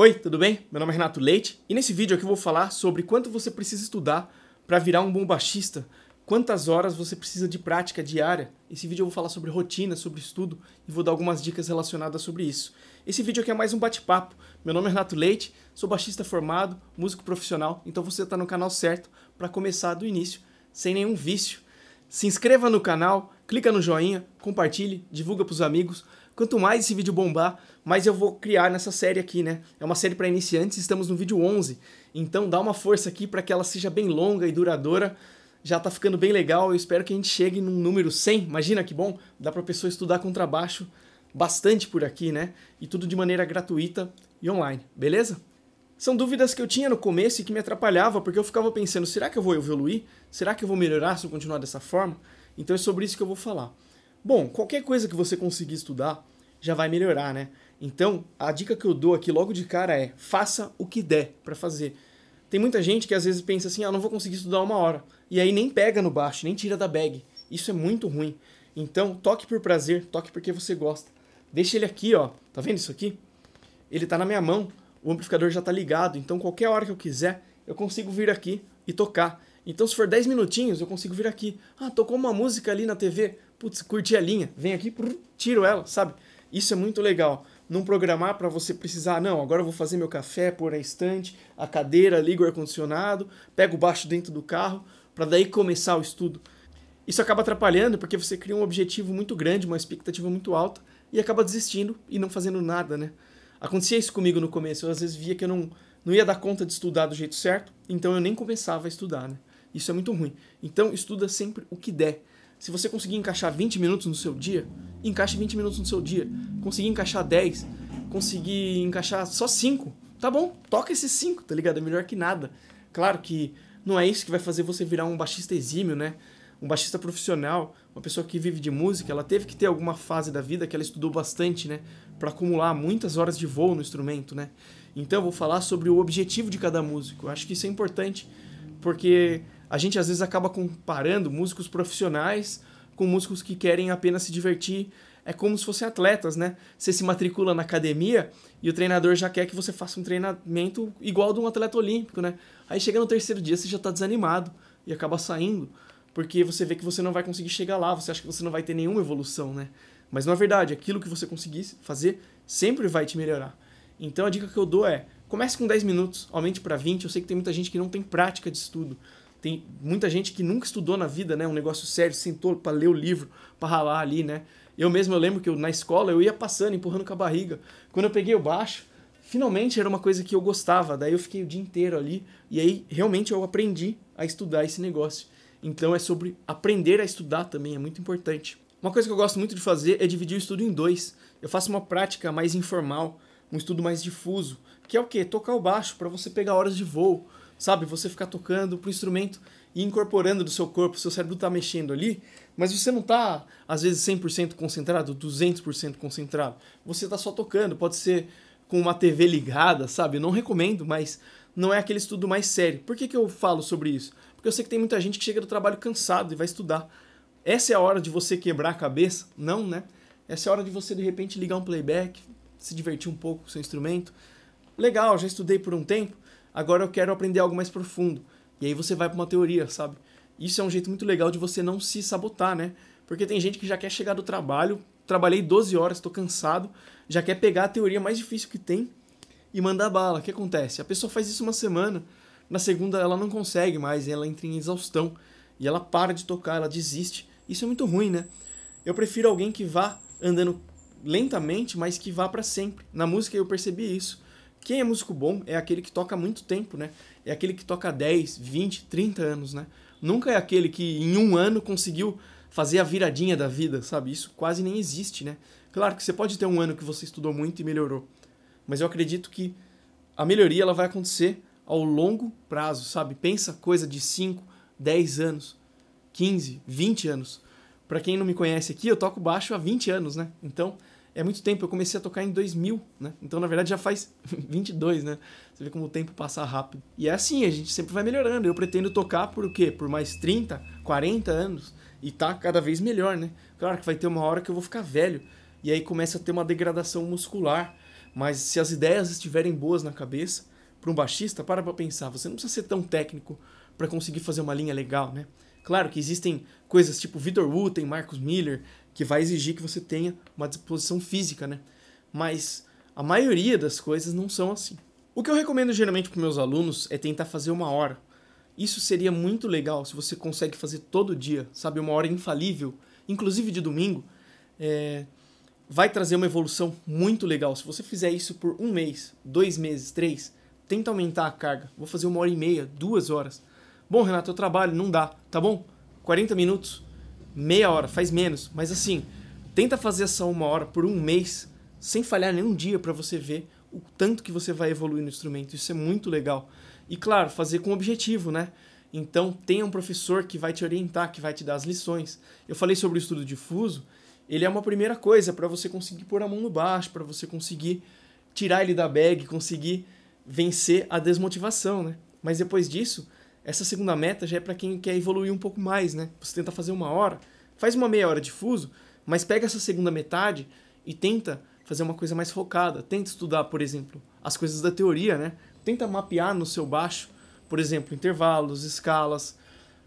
Oi, tudo bem? Meu nome é Renato Leite e nesse vídeo aqui eu vou falar sobre quanto você precisa estudar para virar um bom baixista, quantas horas você precisa de prática diária. Esse vídeo eu vou falar sobre rotina, sobre estudo e vou dar algumas dicas relacionadas sobre isso. Esse vídeo aqui é mais um bate-papo. Meu nome é Renato Leite, sou baixista formado, músico profissional, então você está no canal certo para começar do início, sem nenhum vício. Se inscreva no canal, clica no joinha, compartilhe, divulga para os amigos Quanto mais esse vídeo bombar, mais eu vou criar nessa série aqui, né? É uma série para iniciantes, estamos no vídeo 11. Então dá uma força aqui para que ela seja bem longa e duradoura. Já tá ficando bem legal, eu espero que a gente chegue num número 100. Imagina que bom, dá para pessoa estudar contrabaixo bastante por aqui, né? E tudo de maneira gratuita e online, beleza? São dúvidas que eu tinha no começo e que me atrapalhava, porque eu ficava pensando, será que eu vou evoluir? Será que eu vou melhorar se eu continuar dessa forma? Então é sobre isso que eu vou falar. Bom, qualquer coisa que você conseguir estudar, já vai melhorar, né? Então, a dica que eu dou aqui logo de cara é: faça o que der para fazer. Tem muita gente que às vezes pensa assim: ah, não vou conseguir estudar uma hora. E aí nem pega no baixo, nem tira da bag. Isso é muito ruim. Então, toque por prazer, toque porque você gosta. Deixa ele aqui, ó. Tá vendo isso aqui? Ele tá na minha mão, o amplificador já tá ligado, então qualquer hora que eu quiser, eu consigo vir aqui e tocar. Então, se for 10 minutinhos, eu consigo vir aqui. Ah, tocou uma música ali na TV. Putz, curti a linha. Vem aqui, tiro ela, sabe? Isso é muito legal. Não programar para você precisar, não, agora eu vou fazer meu café, pôr a estante, a cadeira, ligo o ar-condicionado, pego o baixo dentro do carro, para daí começar o estudo. Isso acaba atrapalhando porque você cria um objetivo muito grande, uma expectativa muito alta, e acaba desistindo e não fazendo nada, né? Acontecia isso comigo no começo, eu às vezes via que eu não, não ia dar conta de estudar do jeito certo, então eu nem começava a estudar, né? Isso é muito ruim. Então estuda sempre o que der. Se você conseguir encaixar 20 minutos no seu dia, encaixe 20 minutos no seu dia. Conseguir encaixar 10, conseguir encaixar só 5, tá bom, toca esses 5, tá ligado? É melhor que nada. Claro que não é isso que vai fazer você virar um baixista exímio, né? Um baixista profissional, uma pessoa que vive de música, ela teve que ter alguma fase da vida que ela estudou bastante, né? Para acumular muitas horas de voo no instrumento, né? Então eu vou falar sobre o objetivo de cada músico. Eu acho que isso é importante, porque a gente às vezes acaba comparando músicos profissionais com músicos que querem apenas se divertir. É como se fossem atletas, né? Você se matricula na academia e o treinador já quer que você faça um treinamento igual de um atleta olímpico, né? Aí chega no terceiro dia, você já está desanimado e acaba saindo, porque você vê que você não vai conseguir chegar lá, você acha que você não vai ter nenhuma evolução, né? Mas não é verdade, aquilo que você conseguir fazer sempre vai te melhorar. Então a dica que eu dou é: comece com 10 minutos, aumente para 20. Eu sei que tem muita gente que não tem prática de estudo, tem muita gente que nunca estudou na vida, né? Um negócio sério, sentou para ler o livro, para ralar ali, né? Eu mesmo eu lembro que eu, na escola eu ia passando, empurrando com a barriga. Quando eu peguei o baixo, finalmente era uma coisa que eu gostava. Daí eu fiquei o dia inteiro ali e aí realmente eu aprendi a estudar esse negócio. Então é sobre aprender a estudar também, é muito importante. Uma coisa que eu gosto muito de fazer é dividir o estudo em dois. Eu faço uma prática mais informal, um estudo mais difuso, que é o quê? Tocar o baixo para você pegar horas de voo, sabe? Você ficar tocando pro instrumento e incorporando do seu corpo, seu cérebro tá mexendo ali, mas você não tá, às vezes, 100% concentrado, 200% concentrado. Você tá só tocando, pode ser com uma TV ligada, sabe? Eu não recomendo, mas não é aquele estudo mais sério. Por que, que eu falo sobre isso? Porque eu sei que tem muita gente que chega do trabalho cansado e vai estudar. Essa é a hora de você quebrar a cabeça? Não, né? Essa é a hora de você, de repente, ligar um playback, se divertir um pouco com o seu instrumento. Legal, já estudei por um tempo, agora eu quero aprender algo mais profundo. E aí você vai para uma teoria, sabe? Isso é um jeito muito legal de você não se sabotar, né? Porque tem gente que já quer chegar do trabalho, trabalhei 12 horas, estou cansado, já quer pegar a teoria mais difícil que tem e mandar bala. O que acontece? A pessoa faz isso uma semana, na segunda ela não consegue mais, ela entra em exaustão e ela para de tocar, ela desiste. Isso é muito ruim, né? Eu prefiro alguém que vá andando lentamente, mas que vá para sempre. Na música eu percebi isso. Quem é músico bom é aquele que toca muito tempo, né? É aquele que toca 10, 20, 30 anos, né? Nunca é aquele que em um ano conseguiu fazer a viradinha da vida, sabe? Isso quase nem existe, né? Claro que você pode ter um ano que você estudou muito e melhorou, mas eu acredito que a melhoria ela vai acontecer ao longo prazo, sabe? Pensa coisa de 5, 10 anos, 15, 20 anos. Para quem não me conhece aqui, eu toco baixo há 20 anos, né? Então, é muito tempo. Eu comecei a tocar em 2000, né? Então, na verdade, já faz 22, né? Você vê como o tempo passa rápido. E é assim, a gente sempre vai melhorando. Eu pretendo tocar por quê? Por mais 30, 40 anos. E tá cada vez melhor, né? Claro que vai ter uma hora que eu vou ficar velho. E aí começa a ter uma degradação muscular. Mas se as ideias estiverem boas na cabeça, para um baixista, para pra pensar. Você não precisa ser tão técnico para conseguir fazer uma linha legal, né? Claro que existem coisas tipo Vitor Wooten, Marcos Miller, que vai exigir que você tenha uma disposição física, né? Mas a maioria das coisas não são assim. O que eu recomendo geralmente para meus alunos é tentar fazer uma hora. Isso seria muito legal se você consegue fazer todo dia, sabe? Uma hora infalível, inclusive de domingo. É... Vai trazer uma evolução muito legal. Se você fizer isso por um mês, dois meses, três, tenta aumentar a carga. Vou fazer uma hora e meia, duas horas. Bom, Renato, eu trabalho, não dá, tá bom? 40 minutos, meia hora, faz menos, mas assim, tenta fazer essa uma hora por um mês, sem falhar nenhum dia para você ver o tanto que você vai evoluir no instrumento. Isso é muito legal. E claro, fazer com objetivo, né? Então, tenha um professor que vai te orientar, que vai te dar as lições. Eu falei sobre o estudo difuso, ele é uma primeira coisa para você conseguir pôr a mão no baixo, para você conseguir tirar ele da bag, conseguir vencer a desmotivação, né? Mas depois disso, essa segunda meta já é para quem quer evoluir um pouco mais, né? Você tenta fazer uma hora, faz uma meia hora de fuso, mas pega essa segunda metade e tenta fazer uma coisa mais focada. Tenta estudar, por exemplo, as coisas da teoria, né? Tenta mapear no seu baixo, por exemplo, intervalos, escalas.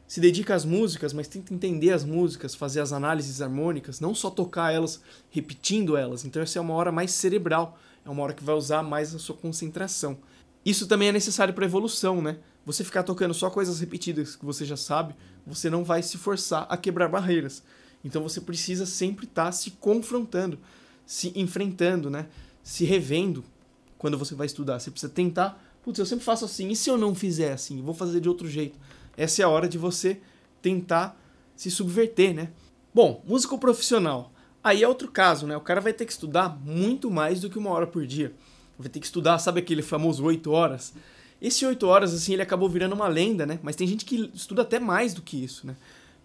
Se dedica às músicas, mas tenta entender as músicas, fazer as análises harmônicas, não só tocar elas repetindo elas. Então essa é uma hora mais cerebral, é uma hora que vai usar mais a sua concentração. Isso também é necessário para evolução, né? você ficar tocando só coisas repetidas que você já sabe, você não vai se forçar a quebrar barreiras. Então você precisa sempre estar tá se confrontando, se enfrentando, né? Se revendo quando você vai estudar. Você precisa tentar. Putz, eu sempre faço assim. E se eu não fizer assim? vou fazer de outro jeito. Essa é a hora de você tentar se subverter, né? Bom, músico profissional. Aí é outro caso, né? O cara vai ter que estudar muito mais do que uma hora por dia. Vai ter que estudar, sabe aquele famoso 8 horas? Esse 8 horas, assim, ele acabou virando uma lenda, né? Mas tem gente que estuda até mais do que isso, né?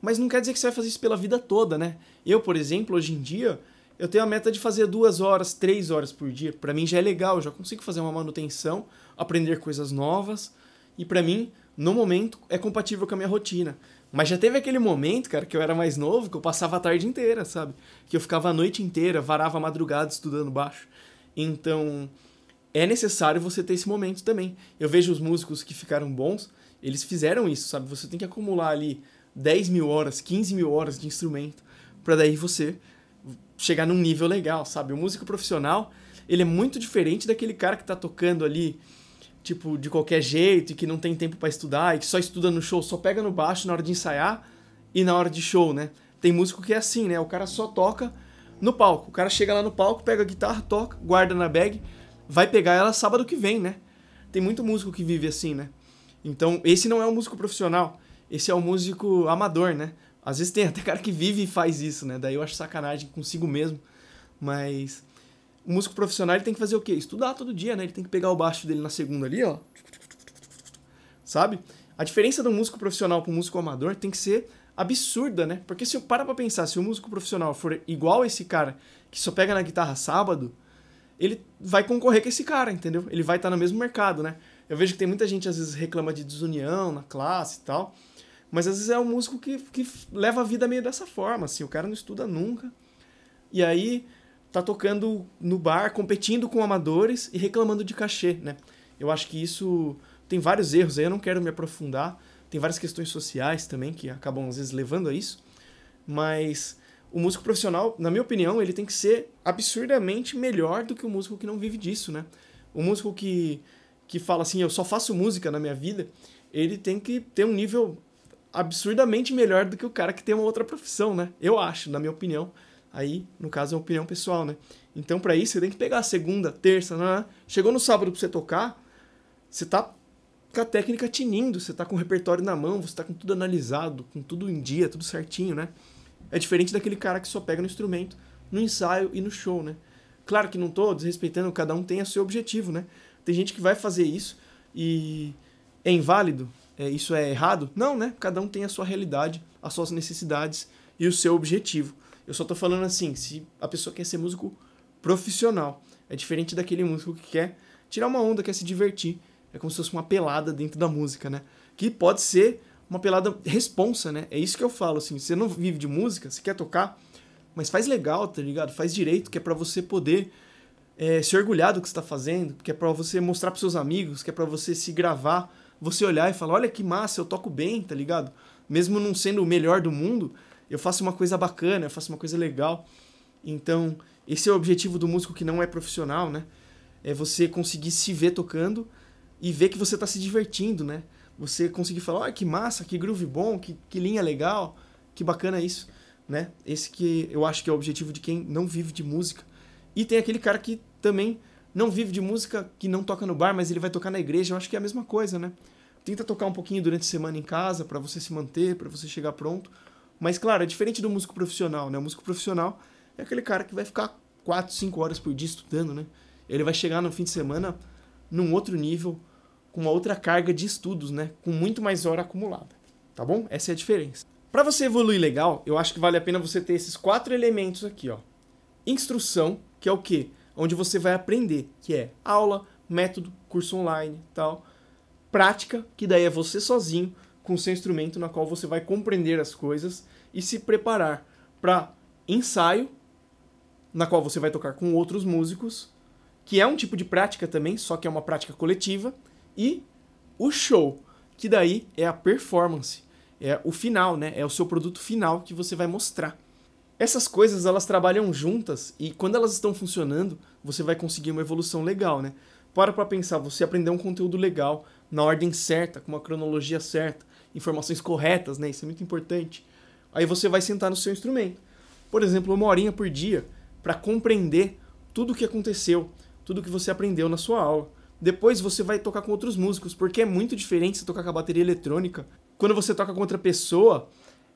Mas não quer dizer que você vai fazer isso pela vida toda, né? Eu, por exemplo, hoje em dia, eu tenho a meta de fazer duas horas, três horas por dia. Para mim já é legal, eu já consigo fazer uma manutenção, aprender coisas novas. E para mim, no momento, é compatível com a minha rotina. Mas já teve aquele momento, cara, que eu era mais novo, que eu passava a tarde inteira, sabe? Que eu ficava a noite inteira, varava a madrugada estudando baixo. Então, é necessário você ter esse momento também. Eu vejo os músicos que ficaram bons, eles fizeram isso, sabe? Você tem que acumular ali 10 mil horas, 15 mil horas de instrumento, para daí você chegar num nível legal, sabe? O músico profissional, ele é muito diferente daquele cara que tá tocando ali, tipo, de qualquer jeito, e que não tem tempo para estudar, e que só estuda no show, só pega no baixo na hora de ensaiar e na hora de show, né? Tem músico que é assim, né? O cara só toca no palco. O cara chega lá no palco, pega a guitarra, toca, guarda na bag, vai pegar ela sábado que vem, né? Tem muito músico que vive assim, né? Então, esse não é um músico profissional, esse é um músico amador, né? Às vezes tem até cara que vive e faz isso, né? Daí eu acho sacanagem consigo mesmo. Mas o músico profissional ele tem que fazer o quê? Estudar todo dia, né? Ele tem que pegar o baixo dele na segunda ali, ó. Sabe? A diferença do músico profissional para o músico amador tem que ser absurda, né? Porque se eu para pra pensar, se o músico profissional for igual esse cara que só pega na guitarra sábado, ele vai concorrer com esse cara, entendeu? Ele vai estar tá no mesmo mercado, né? Eu vejo que tem muita gente, às vezes, reclama de desunião na classe e tal. Mas às vezes é um músico que, que leva a vida meio dessa forma, assim. O cara não estuda nunca. E aí tá tocando no bar, competindo com amadores e reclamando de cachê, né? Eu acho que isso tem vários erros aí, eu não quero me aprofundar. Tem várias questões sociais também que acabam às vezes levando a isso. Mas o músico profissional, na minha opinião, ele tem que ser absurdamente melhor do que o músico que não vive disso, né? O músico que, que fala assim, eu só faço música na minha vida, ele tem que ter um nível absurdamente melhor do que o cara que tem uma outra profissão, né? Eu acho, na minha opinião. Aí, no caso, é uma opinião pessoal, né? Então, para isso, você tem que pegar segunda, terça, né? chegou no sábado pra você tocar, você tá com a técnica tinindo, você tá com o repertório na mão, você tá com tudo analisado, com tudo em dia, tudo certinho, né? É diferente daquele cara que só pega no instrumento, no ensaio e no show, né? Claro que não tô desrespeitando, cada um tem o seu objetivo, né? Tem gente que vai fazer isso e é inválido, é, isso é errado? Não, né? Cada um tem a sua realidade, as suas necessidades e o seu objetivo. Eu só tô falando assim, se a pessoa quer ser músico profissional, é diferente daquele músico que quer tirar uma onda, quer se divertir. É como se fosse uma pelada dentro da música, né? Que pode ser uma pelada responsa, né? É isso que eu falo, assim, você não vive de música, você quer tocar, mas faz legal, tá ligado? Faz direito, que é para você poder é, se orgulhar do que está fazendo, que é para você mostrar para seus amigos, que é para você se gravar, você olhar e falar, olha que massa, eu toco bem, tá ligado? Mesmo não sendo o melhor do mundo, eu faço uma coisa bacana, eu faço uma coisa legal. Então, esse é o objetivo do músico que não é profissional, né? É você conseguir se ver tocando e ver que você está se divertindo, né? você conseguir falar, olha que massa, que groove bom, que, que linha legal, que bacana isso, né? Esse que eu acho que é o objetivo de quem não vive de música. E tem aquele cara que também não vive de música, que não toca no bar, mas ele vai tocar na igreja, eu acho que é a mesma coisa, né? Tenta tocar um pouquinho durante a semana em casa para você se manter, para você chegar pronto. Mas claro, é diferente do músico profissional, né? O músico profissional é aquele cara que vai ficar 4, 5 horas por dia estudando, né? Ele vai chegar no fim de semana num outro nível, com uma outra carga de estudos, né? Com muito mais hora acumulada, tá bom? Essa é a diferença. Para você evoluir legal, eu acho que vale a pena você ter esses quatro elementos aqui, ó. Instrução, que é o quê? Onde você vai aprender, que é aula, método, curso online, tal. Prática, que daí é você sozinho com seu instrumento na qual você vai compreender as coisas e se preparar para ensaio, na qual você vai tocar com outros músicos, que é um tipo de prática também, só que é uma prática coletiva e o show, que daí é a performance, é o final, né? É o seu produto final que você vai mostrar. Essas coisas elas trabalham juntas e quando elas estão funcionando, você vai conseguir uma evolução legal, né? Para para pensar, você aprender um conteúdo legal, na ordem certa, com uma cronologia certa, informações corretas, né? Isso é muito importante. Aí você vai sentar no seu instrumento. Por exemplo, uma horinha por dia para compreender tudo o que aconteceu, tudo que você aprendeu na sua aula depois você vai tocar com outros músicos, porque é muito diferente você tocar com a bateria eletrônica. Quando você toca com outra pessoa,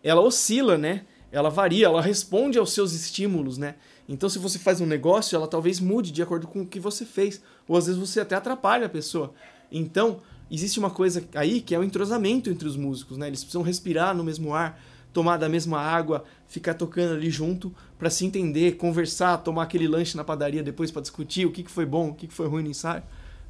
ela oscila, né? Ela varia, ela responde aos seus estímulos, né? Então, se você faz um negócio, ela talvez mude de acordo com o que você fez, ou às vezes você até atrapalha a pessoa. Então, existe uma coisa aí que é o entrosamento entre os músicos, né? Eles precisam respirar no mesmo ar, tomar da mesma água, ficar tocando ali junto para se entender, conversar, tomar aquele lanche na padaria depois para discutir o que, que foi bom, o que, que foi ruim no ensaio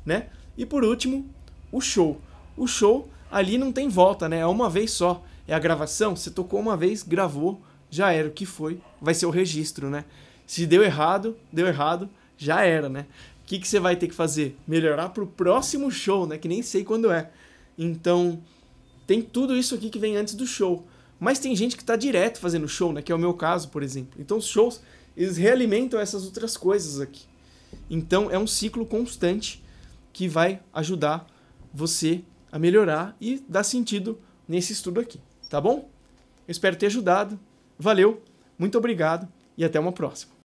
né? E por último, o show. O show ali não tem volta, né? É uma vez só. É a gravação, você tocou uma vez, gravou, já era o que foi, vai ser o registro, né? Se deu errado, deu errado, já era, né? O que, que você vai ter que fazer? Melhorar pro próximo show, né? Que nem sei quando é. Então, tem tudo isso aqui que vem antes do show. Mas tem gente que tá direto fazendo show, né? Que é o meu caso, por exemplo. Então, os shows, eles realimentam essas outras coisas aqui. Então, é um ciclo constante que vai ajudar você a melhorar e dar sentido nesse estudo aqui, tá bom? Eu espero ter ajudado. Valeu, muito obrigado e até uma próxima.